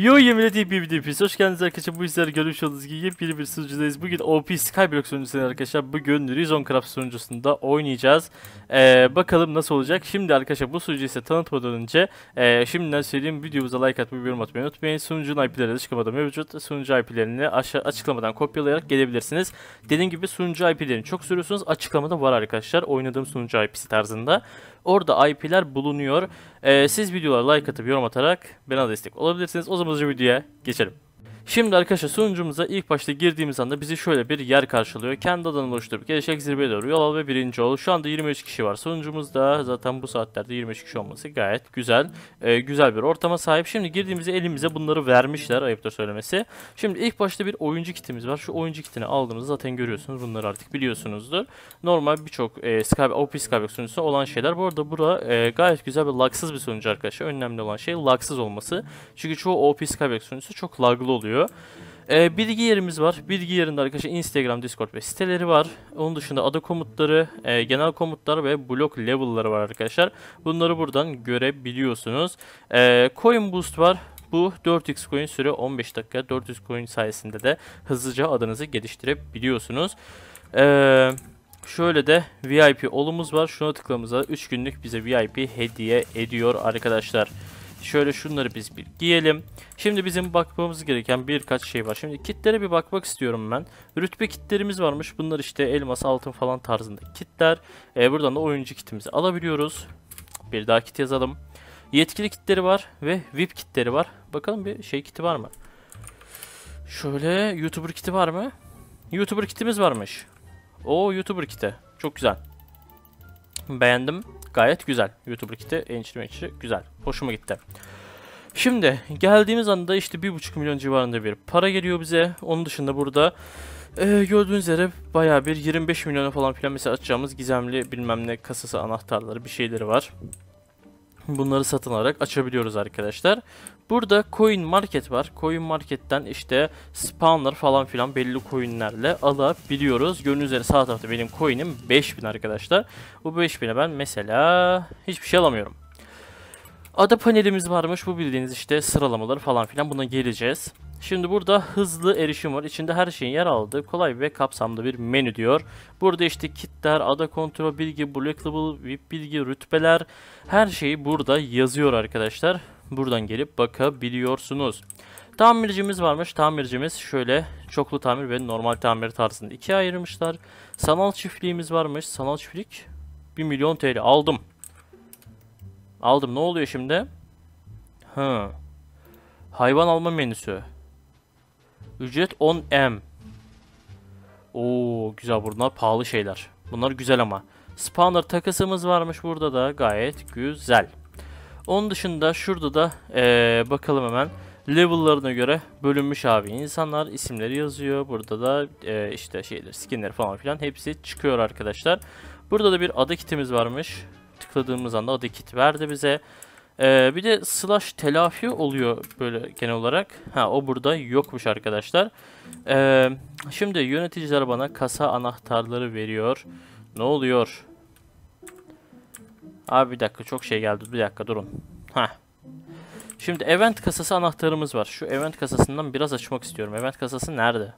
Yo bir video. hoş geldiniz arkadaşlar bu izler görmüş olduğunuz gibi yepyeni bir sunucudayız Bugün OP Skyblock sunucusuyla arkadaşlar bugün Rizoncraft sunucusunda oynayacağız ee, Bakalım nasıl olacak şimdi arkadaşlar bu sunucuyu ise tanıtmadan önce e, Şimdiden söyleyeyim videomuza like atmayı yorum atmayı unutmayın Sunucunun IP'leri açıklamada mevcut Sunucu IP'lerini aşağı açıklamadan kopyalayarak gelebilirsiniz Dediğim gibi sunucu IP'lerini çok sürüyorsunuz açıklamada var arkadaşlar oynadığım sunucu IP'si tarzında Orada IP'ler bulunuyor. Ee, siz videolara like atıp yorum atarak bana destek olabilirsiniz. O zaman videoya geçelim. Şimdi arkadaşlar sunucumuza ilk başta girdiğimiz anda bizi şöyle bir yer karşılıyor. Kendi adanını oluşturup gelecek zirveye doğru yol al ve birinci ol. Şu anda 23 kişi var. Sunucumuzda zaten bu saatlerde 23 kişi olması gayet güzel. E, güzel bir ortama sahip. Şimdi girdiğimizde elimize bunları vermişler ayıptır söylemesi. Şimdi ilk başta bir oyuncu kitimiz var. Şu oyuncu kitini aldığımızda zaten görüyorsunuz. Bunları artık biliyorsunuzdur. Normal birçok e, Skype, OP Skype sunucusu olan şeyler. Bu arada bura e, gayet güzel ve laksız bir sunucu arkadaşlar. Önemli olan şey laksız olması. Çünkü çoğu OP Skype sunucusu çok laglı oluyor gerekiyor. E, ee, bilgi yerimiz var. Bilgi yerinde arkadaşlar Instagram, Discord ve siteleri var. Onun dışında adı komutları, e, genel komutlar ve blok level'ları var arkadaşlar. Bunları buradan görebiliyorsunuz. E, coin Boost var. Bu 4x coin süre 15 dakika. 400 coin sayesinde de hızlıca adınızı geliştirebiliyorsunuz. Eee... Şöyle de VIP olumuz var. Şuna tıklamamıza 3 günlük bize VIP hediye ediyor arkadaşlar. Şöyle şunları biz bir giyelim. Şimdi bizim bakmamız gereken birkaç şey var. Şimdi kitlere bir bakmak istiyorum ben. Rütbe kitlerimiz varmış. Bunlar işte elmas, altın falan tarzında kitler. Ee, buradan da oyuncu kitimizi alabiliyoruz. Bir daha kit yazalım. Yetkili kitleri var ve VIP kitleri var. Bakalım bir şey kiti var mı? Şöyle YouTuber kiti var mı? YouTuber kitimiz varmış. O YouTuber kiti. Çok güzel. Beğendim. Gayet güzel. YouTuber kiti engineering için güzel. Hoşuma gitti. Şimdi geldiğimiz anda işte 1.5 milyon civarında bir para geliyor bize. Onun dışında burada ee, gördüğünüz üzere baya bir 25 milyona falan filan mesela açacağımız gizemli bilmem ne kasası anahtarları bir şeyleri var. Bunları satın alarak açabiliyoruz arkadaşlar. Burada coin market var. Coin marketten işte spawner falan filan belli coinlerle alabiliyoruz. Gördüğünüz üzere sağ tarafta benim coinim 5000 arkadaşlar. Bu 5000'e ben mesela hiçbir şey alamıyorum. Ada panelimiz varmış. Bu bildiğiniz işte sıralamaları falan filan buna geleceğiz. Şimdi burada hızlı erişim var. İçinde her şeyin yer aldığı kolay ve kapsamlı bir menü diyor. Burada işte kitler, ada kontrol, bilgi, blockable, VIP bilgi, rütbeler her şeyi burada yazıyor arkadaşlar. Buradan gelip bakabiliyorsunuz. Tamircimiz varmış. Tamircimiz şöyle çoklu tamir ve normal tamir tarzında ikiye ayırmışlar. Sanal çiftliğimiz varmış. Sanal çiftlik 1 milyon TL aldım. Aldım. Ne oluyor şimdi? Hı. Hayvan alma menüsü. Ücret 10M. Oo güzel bunlar pahalı şeyler. Bunlar güzel ama. Spawner takasımız varmış burada da gayet güzel. Onun dışında şurada da ee, bakalım hemen. Level'larına göre bölünmüş abi. İnsanlar isimleri yazıyor. Burada da e, işte şeyler, skinler falan filan hepsi çıkıyor arkadaşlar. Burada da bir ada kitimiz varmış. Tıkladığımız anda ada kit verdi bize. Ee, bir de slash telafi oluyor böyle genel olarak. Ha o burada yokmuş arkadaşlar. Ee, şimdi yöneticiler bana kasa anahtarları veriyor. Ne oluyor? Abi bir dakika çok şey geldi. Bir dakika durun. Ha. Şimdi event kasası anahtarımız var. Şu event kasasından biraz açmak istiyorum. Event kasası nerede?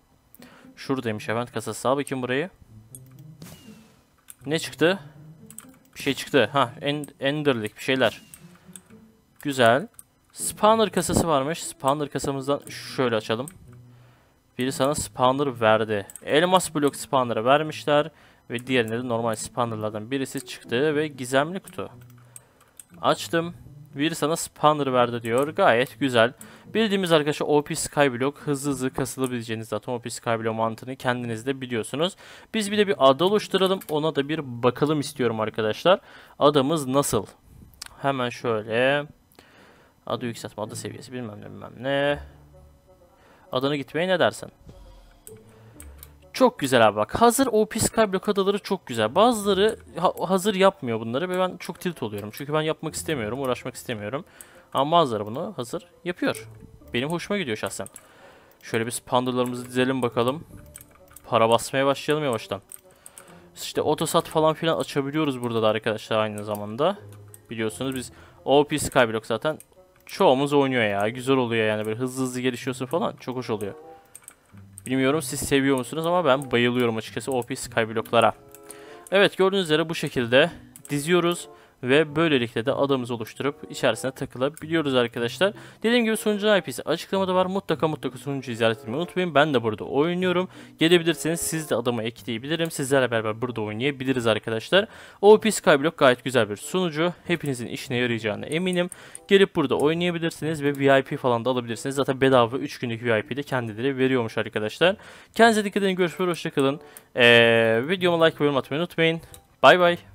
Şuradaymış event kasası. Al bakayım burayı. Ne çıktı? Bir şey çıktı. Ha, end enderlik bir şeyler. Güzel. Spawner kasası varmış. Spawner kasamızdan şöyle açalım. Biri sana spawner verdi. Elmas blok spawner'ı vermişler. Ve diğerine de normal spawnerlardan birisi çıktı ve gizemli kutu. Açtım. Biri sana spawner verdi diyor. Gayet güzel. Bildiğimiz arkadaşlar OP Skyblock hızlı hızlı kasılabileceğiniz zaten OP Skyblock mantığını kendiniz de biliyorsunuz. Biz bir de bir ada oluşturalım. Ona da bir bakalım istiyorum arkadaşlar. Adamız nasıl? Hemen şöyle Adı yükseltme, adı seviyesi bilmem ne bilmem ne. Adını gitmeye ne dersin? Çok güzel abi bak. Hazır OP Sky blokadaları çok güzel. Bazıları ha hazır yapmıyor bunları ve ben çok tilt oluyorum. Çünkü ben yapmak istemiyorum, uğraşmak istemiyorum. Ama bazıları bunu hazır yapıyor. Benim hoşuma gidiyor şahsen. Şöyle biz pandalarımızı dizelim bakalım. Para basmaya başlayalım yavaştan. İşte otosat falan filan açabiliyoruz burada da arkadaşlar aynı zamanda. Biliyorsunuz biz OP Skyblock zaten çoğumuz oynuyor ya. Güzel oluyor yani böyle hızlı hızlı gelişiyorsun falan. Çok hoş oluyor. Bilmiyorum siz seviyor musunuz ama ben bayılıyorum açıkçası OP Skyblock'lara. Evet gördüğünüz üzere bu şekilde diziyoruz ve böylelikle de adamızı oluşturup içerisine takılabiliyoruz arkadaşlar. Dediğim gibi sunucu IP'si açıklamada var. Mutlaka mutlaka sunucuyu ziyaret etmeyi unutmayın. Ben de burada oynuyorum. Gelebilirseniz siz de adamı ekleyebilirim. Sizlerle beraber burada oynayabiliriz arkadaşlar. OP Skyblock gayet güzel bir sunucu. Hepinizin işine yarayacağına eminim. Gelip burada oynayabilirsiniz ve VIP falan da alabilirsiniz. Zaten bedava 3 günlük VIP de kendileri veriyormuş arkadaşlar. Kendinize dikkat edin. Görüşmek üzere. Hoşçakalın. Ee, videoma like ve yorum atmayı unutmayın. Bay bay.